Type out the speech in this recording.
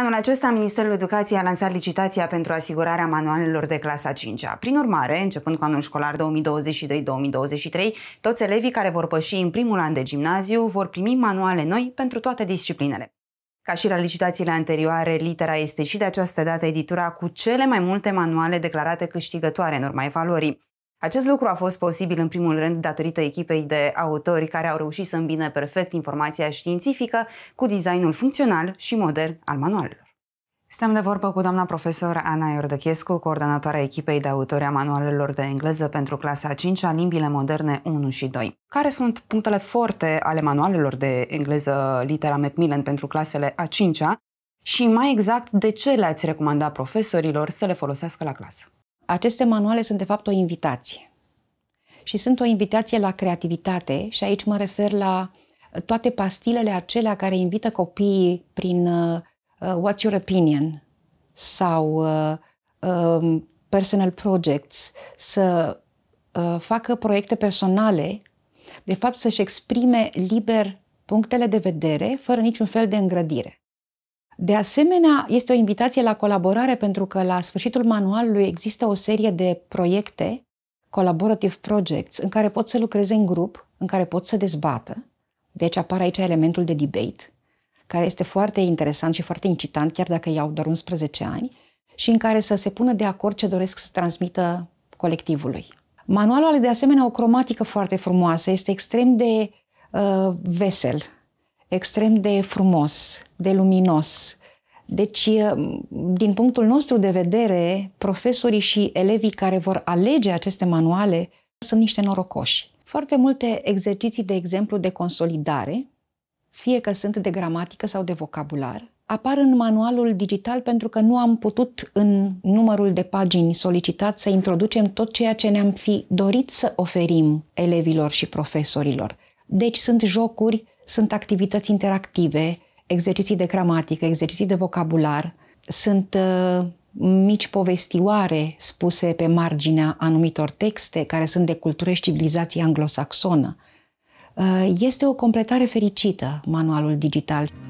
Anul acesta, Ministerul Educației a lansat licitația pentru asigurarea manualelor de clasa 5-a. Prin urmare, începând cu anul școlar 2022-2023, toți elevii care vor păși în primul an de gimnaziu vor primi manuale noi pentru toate disciplinele. Ca și la licitațiile anterioare, litera este și de această dată editura cu cele mai multe manuale declarate câștigătoare în urma evaluării. Acest lucru a fost posibil în primul rând datorită echipei de autori care au reușit să îmbine perfect informația științifică cu designul funcțional și modern al manualelor. Stăm de vorbă cu doamna profesor Ana Iordăchescu, coordonatoarea echipei de autori a manualelor de engleză pentru clasa 5 a limbile moderne 1 și 2. Care sunt punctele forte ale manualelor de engleză litera Macmillan pentru clasele A5-a și mai exact de ce le-ați recomanda profesorilor să le folosească la clasă? Aceste manuale sunt de fapt o invitație și sunt o invitație la creativitate și aici mă refer la uh, toate pastilele acelea care invită copiii prin uh, uh, What's Your Opinion sau uh, um, Personal Projects să uh, facă proiecte personale, de fapt să-și exprime liber punctele de vedere fără niciun fel de îngrădire. De asemenea, este o invitație la colaborare pentru că la sfârșitul manualului există o serie de proiecte, collaborative projects, în care pot să lucreze în grup, în care pot să dezbată. Deci apare aici elementul de debate, care este foarte interesant și foarte incitant, chiar dacă iau doar 11 ani, și în care să se pună de acord ce doresc să transmită colectivului. Manualul are de asemenea o cromatică foarte frumoasă, este extrem de uh, vesel, extrem de frumos, de luminos. Deci, din punctul nostru de vedere, profesorii și elevii care vor alege aceste manuale sunt niște norocoși. Foarte multe exerciții, de exemplu, de consolidare, fie că sunt de gramatică sau de vocabular, apar în manualul digital pentru că nu am putut în numărul de pagini solicitat să introducem tot ceea ce ne-am fi dorit să oferim elevilor și profesorilor. Deci sunt jocuri, sunt activități interactive, exerciții de gramatică, exerciții de vocabular, sunt uh, mici povestioare spuse pe marginea anumitor texte care sunt de cultură și civilizație anglosaxonă. Uh, este o completare fericită manualul digital.